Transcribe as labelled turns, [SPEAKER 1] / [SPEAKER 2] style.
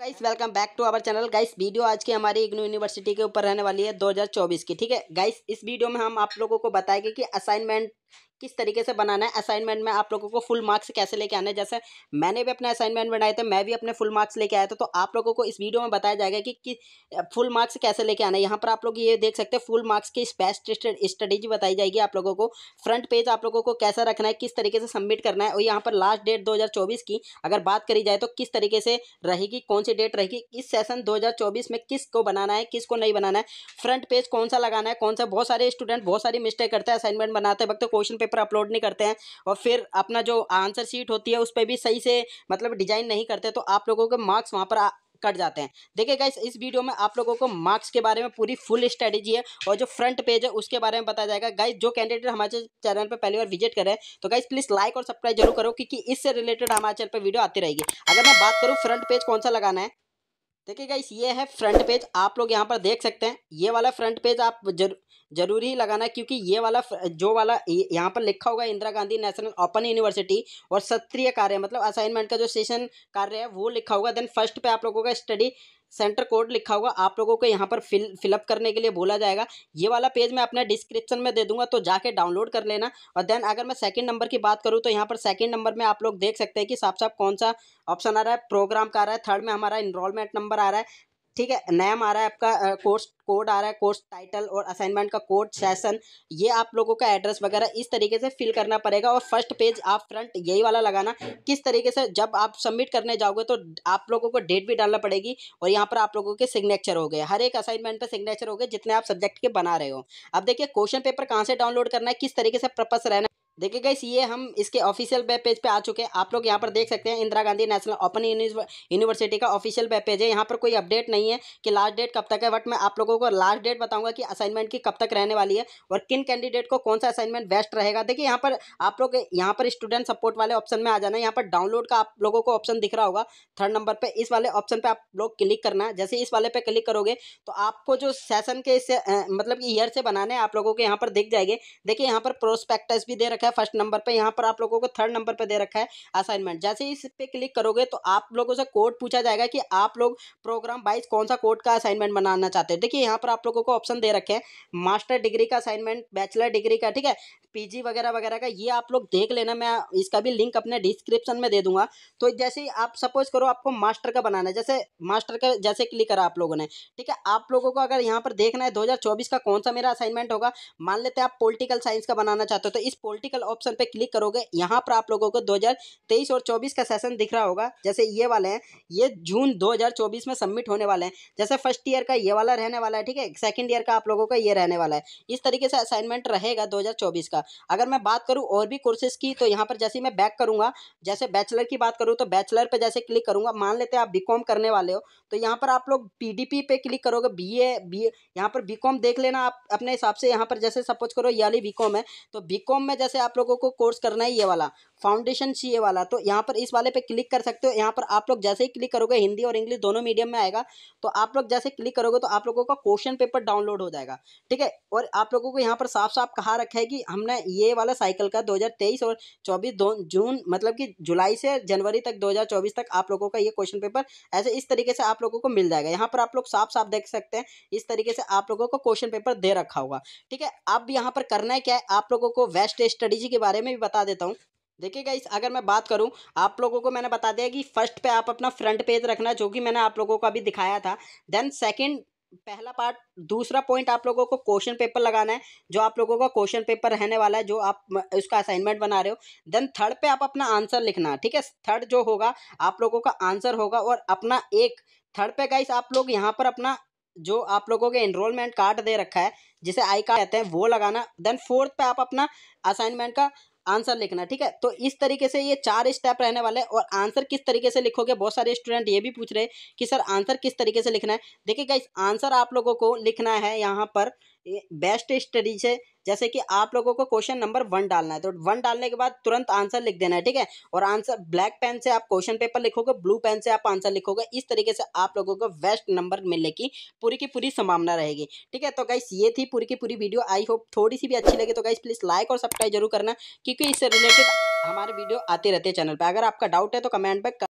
[SPEAKER 1] guys welcome back to our channel guys video आज की हमारी इग्नू यूनिवर्सिटी के ऊपर रहने वाली है 2024 की ठीक है गाइस इस वीडियो में हम आप लोगों को बताएंगे कि असाइनमेंट किस तरीके से बनाना है असाइनमेंट में आप लोगों को फुल मार्क्स कैसे लेके आना है जैसे मैंने भी अपने असाइनमेंट बनाए थे मैं भी अपने फुल मार्क्स लेके आया था तो आप लोगों को इस वीडियो में बताया जाएगा कि, कि फुल मार्क्स कैसे लेके आना है यहाँ पर आप लोग ये देख सकते हैं फुल मार्क्स की स्पेस्ट स्टडीज बताई जाएगी आप लोगों को फ्रंट पेज आप लोगों को कैसा रखना है किस तरीके से सबमिट करना है और यहाँ पर लास्ट डेट दो की अगर बात करी जाए तो किस तरीके से रहेगी कौन सी डेट रहेगी इस सेशन दो में किस को बनाना है किस को नहीं बनाना है फ्रंट पेज कौन सा लगाना है कौन सा बहुत सारे स्टूडेंट बहुत सारी मिस्टेक करते हैं असाइनमेंट बनाते वक्त क्वेश्चन पेपर अपलोड नहीं करते हैं और फिर अपना जो आंसर शीट होती है उस पर भी सही से मतलब डिजाइन नहीं करते तो आप लोगों के मार्क्स वहाँ पर कट जाते हैं देखिए गाइस इस वीडियो में आप लोगों को मार्क्स के बारे में पूरी फुल स्ट्रेटेजी है और जो फ्रंट पेज है उसके बारे में बताया जाएगा गाइस जो कैंडिडेट हमारे चैनल पर पहली बार विजिट कर रहे हैं तो गाइस प्लीज़ लाइक और सब्सक्राइब जरूर करो क्योंकि इससे रिलेटेड हमारे चैनल पर वीडियो आती रहेगी अगर मैं बात करूँ फ्रंट पेज कौन सा लगाना है देखिए गाइस ये है फ्रंट पेज आप लोग यहाँ पर देख सकते हैं ये वाला फ्रंट पेज आप जरूर जरूरी ही लगाना क्योंकि ये वाला जो वाला यहाँ पर लिखा होगा Indira Gandhi national open university और सत्रीय कार्य मतलब असाइनमेंट का जो सेशन कार्य है वो लिखा होगा देन फर्स्ट पे आप लोगों का स्टडी सेंटर कोड लिखा होगा आप लोगों को यहाँ पर फिल फिलअप करने के लिए बोला जाएगा ये वाला पेज मैं अपने डिस्क्रिप्शन में दे दूंगा तो जाके डाउनलोड कर लेना और देन अगर मैं सेकंड नंबर की बात करूँ तो यहाँ पर सेकंड नंबर में आप लोग देख सकते हैं कि साफ साफ कौन सा ऑप्शन आ रहा है प्रोग्राम का आ रहा है थर्ड में हमारा इनरोलमेंट नंबर आ रहा है ठीक है नैम आ रहा है आपका कोर्स कोड आ रहा है कोर्स टाइटल और असाइनमेंट का कोड सेशन ये आप लोगों का एड्रेस वगैरह इस तरीके से फिल करना पड़ेगा और फर्स्ट पेज आप फ्रंट यही वाला लगाना किस तरीके से जब आप सबमिट करने जाओगे तो आप लोगों को डेट भी डालना पड़ेगी और यहाँ पर आप लोगों के सिग्नेचर हो गए हर एक असाइनमेंट पर सिग्नेचर हो गए जितने आप सब्जेक्ट के बना रहे हो अब देखिए क्वेश्चन पेपर कहाँ से डाउनलोड करना है किस तरीके से प्रपस रहना देखिए गाइस ये हम इसके ऑफिशियल वेब पेज पे आ चुके हैं आप लोग यहाँ पर देख सकते हैं Indira Gandhi national open university का ऑफिशियल वेब पेज है यहाँ पर कोई अपडेट नहीं है कि लास्ट डेट कब तक है बट मैं आप लोगों को लास्ट डेट बताऊंगा कि असाइनमेंट की कब तक रहने वाली है और किन कैंडिडेट को कौन सा असाइनमेंट बेस्ट रहेगा देखिए यहाँ पर आप लोग यहाँ पर स्टूडेंट सपोर्ट वाले ऑप्शन में आ जाना यहाँ पर डाउनलोड का आप लोगों को ऑप्शन दिख रहा होगा थर्ड नंबर पर इस वाले ऑप्शन पर आप लोग क्लिक करना है जैसे इस वाले पर क्लिक करोगे तो आपको जो सेशन के इससे मतलब ईयर से बनाने आप लोगों के यहाँ पर दिख जाएंगे देखिए यहाँ पर प्रोस्पेक्टस भी दे रखा रखा है फर्स्ट नंबर पर यहाँ पर आप लोगों को थर्ड नंबर पर दे रखा है असाइनमेंट जैसे इस पर क्लिक करोगे तो आप लोगों से कोड पूछा जाएगा कि आप लोग प्रोग्राम वाइज कौन सा कोड का असाइनमेंट बनाना चाहते हैं देखिए यहाँ पर आप लोगों को ऑप्शन दे रखे हैं मास्टर डिग्री का असाइनमेंट बैचलर डिग्री का ठीक है पीजी वगैरह वगैरह का ये आप लोग देख लेना मैं इसका भी लिंक अपने डिस्क्रिप्शन में दे दूंगा तो जैसे ही आप सपोज करो आपको मास्टर का बनाना है जैसे मास्टर का जैसे क्लिक करा आप लोगों ने ठीक है आप लोगों को अगर यहाँ पर देखना है 2024 का कौन सा मेरा असाइनमेंट होगा मान लेते हैं आप पोलिटिकल साइंस का बनाना चाहते हो तो इस पोलिटिकल पॉलिटिकल ऑप्शन पे क्लिक करोगे यहाँ पर आप लोगों को 2023 और 24 का सेशन दिख रहा होगा जैसे ये वाले हैं ये जून 2024 में सबमिट होने वाले हैं जैसे फर्स्ट ईयर का ये वाला रहने वाला है ठीक है सेकंड ईयर का आप लोगों का ये रहने वाला है इस तरीके से असाइनमेंट रहेगा दो का अगर मैं बात करूँ और भी कोर्सेज की तो यहाँ पर जैसे मैं बैक करूँगा जैसे बैचलर की बात करूँ तो बैचलर पर जैसे क्लिक करूँगा मान लेते हैं आप बी करने वाले हो तो यहाँ पर आप लोग पी पे क्लिक करोगे बी ए बी यहाँ पर बी देख लेना आप अपने हिसाब से यहाँ पर जैसे सपोज करो ये वाली बी है तो बी में जैसे आप लोगों को कोर्स करना है ये वाला फाउंडेशन सी ए वाला तो यहाँ पर इस वाले पे क्लिक कर सकते हो यहाँ पर आप लोग जैसे ही क्लिक करोगे हिंदी और इंग्लिश दोनों मीडियम में आएगा तो आप लोग जैसे क्लिक करोगे तो आप लोगों का क्वेश्चन पेपर डाउनलोड हो जाएगा ठीक है और आप लोगों को यहाँ पर साफ साफ कहा रखा है कि हमने ये वाला साइकिल का दो और चौबीस जून मतलब कि जुलाई से जनवरी तक दो तक आप लोगों का ये क्वेश्चन पेपर ऐसे इस तरीके से आप लोगों को मिल जाएगा यहाँ पर आप लोग साफ साफ देख सकते हैं इस तरीके से आप लोगों को क्वेश्चन पेपर दे रखा होगा ठीक है अब यहाँ पर करना है क्या है आप लोगों को वेस्ट स्टडीजी के बारे में भी बता देता हूँ देखिए गाइस अगर मैं बात करूं आप लोगों को मैंने बता दिया कि फर्स्ट पे आप अपना फ्रंट पेज रखना जो कि मैंने आप लोगों को अभी दिखाया था देन सेकंड पहला पार्ट दूसरा पॉइंट आप लोगों को क्वेश्चन पेपर लगाना है जो आप लोगों का क्वेश्चन पेपर रहने वाला है जो आप उसका असाइनमेंट बना रहे हो देन थर्ड पे आप अपना आंसर लिखना ठीक है थर्ड जो होगा आप लोगों का आंसर होगा और अपना एक थर्ड पे गाइस आप लोग यहाँ पर अपना जो आप लोगों के एनरोलमेंट कार्ड दे रखा है जिसे आई कार्ड कहते हैं वो लगाना देन फोर्थ पे आप अपना असाइनमेंट का आंसर लिखना ठीक है तो इस तरीके से ये चार स्टेप रहने वाले और आंसर किस तरीके से लिखोगे बहुत सारे स्टूडेंट ये भी पूछ रहे हैं कि सर आंसर किस तरीके से लिखना है देखिए इस आंसर आप लोगों को लिखना है यहाँ पर बेस्ट स्टडीज है जैसे कि आप लोगों को क्वेश्चन नंबर वन डालना है तो वन डालने के बाद तुरंत आंसर लिख देना है ठीक है और आंसर ब्लैक पेन से आप क्वेश्चन पेपर लिखोगे ब्लू पेन से आप आंसर लिखोगे इस तरीके से आप लोगों को बेस्ट नंबर मिलने की पूरी की पूरी संभावना रहेगी ठीक है तो गाइस ये थी पूरी की पूरी वीडियो आई होप थोड़ी सी भी अच्छी लगी तो गाइस प्लीज़ लाइक और सब्सक्राइब जरूर करना क्योंकि इससे रिलेटेड हमारे वीडियो आते रहते हैं चैनल पर अगर आपका डाउट है तो कमेंट पर